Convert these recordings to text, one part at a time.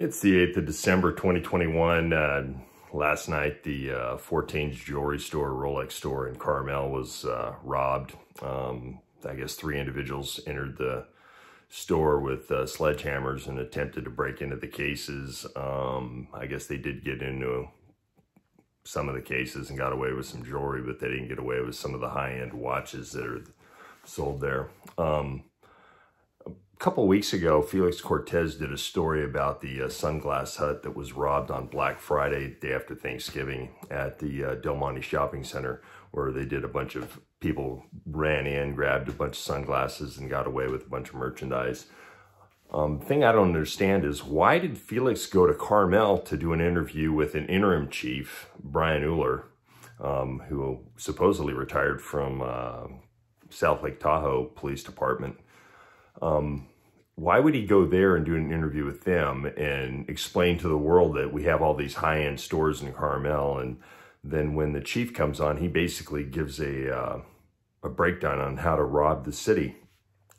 It's the 8th of December 2021. Uh, last night, the uh, 14th jewelry store, Rolex store in Carmel was uh, robbed. Um, I guess three individuals entered the store with uh, sledgehammers and attempted to break into the cases. Um, I guess they did get into some of the cases and got away with some jewelry, but they didn't get away with some of the high-end watches that are sold there. Um, a couple weeks ago, Felix Cortez did a story about the uh, Sunglass Hut that was robbed on Black Friday, day after Thanksgiving, at the uh, Del Monte Shopping Center, where they did a bunch of people ran in, grabbed a bunch of sunglasses, and got away with a bunch of merchandise. Um, thing I don't understand is why did Felix go to Carmel to do an interview with an interim chief, Brian Uller, um, who supposedly retired from uh, South Lake Tahoe Police Department. Um, why would he go there and do an interview with them and explain to the world that we have all these high end stores in Carmel? And then when the chief comes on, he basically gives a uh, a breakdown on how to rob the city,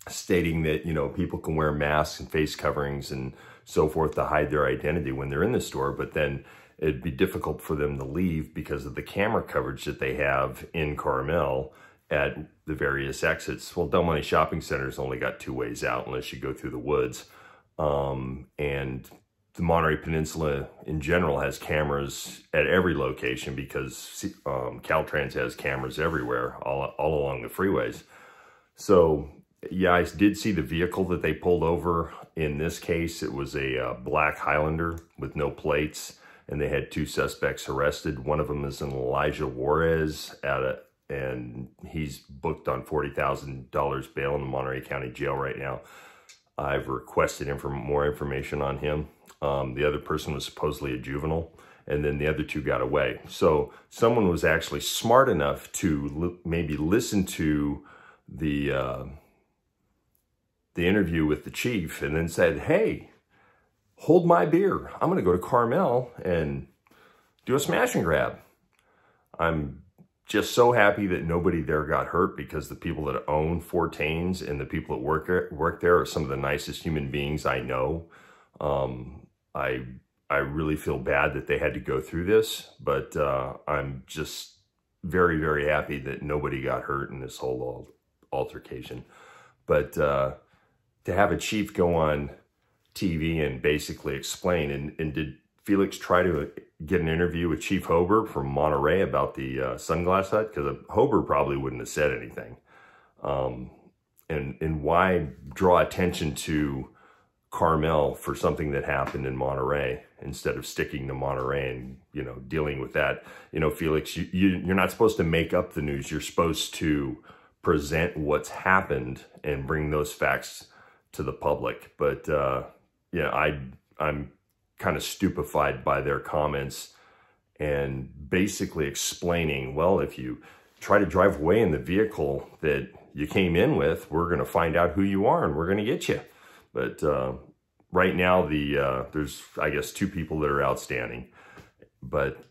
stating that you know people can wear masks and face coverings and so forth to hide their identity when they're in the store, but then it'd be difficult for them to leave because of the camera coverage that they have in Carmel at the various exits. Well, Del Monte Shopping Center's only got two ways out unless you go through the woods. Um, and the Monterey Peninsula in general has cameras at every location because um, Caltrans has cameras everywhere, all, all along the freeways. So, yeah, I did see the vehicle that they pulled over. In this case, it was a uh, black Highlander with no plates, and they had two suspects arrested. One of them is an Elijah Juarez at a and he's booked on $40,000 bail in the Monterey County Jail right now. I've requested him for more information on him. Um, the other person was supposedly a juvenile, and then the other two got away. So someone was actually smart enough to li maybe listen to the uh, the interview with the chief, and then said, "Hey, hold my beer. I'm going to go to Carmel and do a smash and grab." I'm just so happy that nobody there got hurt because the people that own Fortains and the people that work work there are some of the nicest human beings I know. Um, I I really feel bad that they had to go through this, but uh, I'm just very very happy that nobody got hurt in this whole altercation. But uh, to have a chief go on TV and basically explain and, and did Felix try to get an interview with Chief Hober from Monterey about the uh, sunglass hut? Because uh, Hober probably wouldn't have said anything. Um, and, and why draw attention to Carmel for something that happened in Monterey instead of sticking to Monterey and, you know, dealing with that? You know, Felix, you, you, you're not supposed to make up the news. You're supposed to present what's happened and bring those facts to the public. But, uh, yeah, I, I'm kind of stupefied by their comments and basically explaining, well, if you try to drive away in the vehicle that you came in with, we're going to find out who you are and we're going to get you. But uh, right now, the uh, there's, I guess, two people that are outstanding. But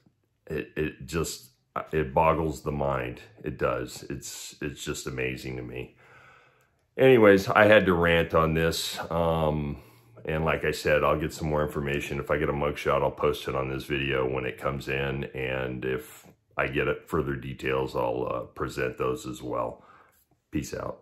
it, it just, it boggles the mind. It does. It's, it's just amazing to me. Anyways, I had to rant on this. Um, and like I said, I'll get some more information. If I get a mugshot, I'll post it on this video when it comes in. And if I get further details, I'll uh, present those as well. Peace out.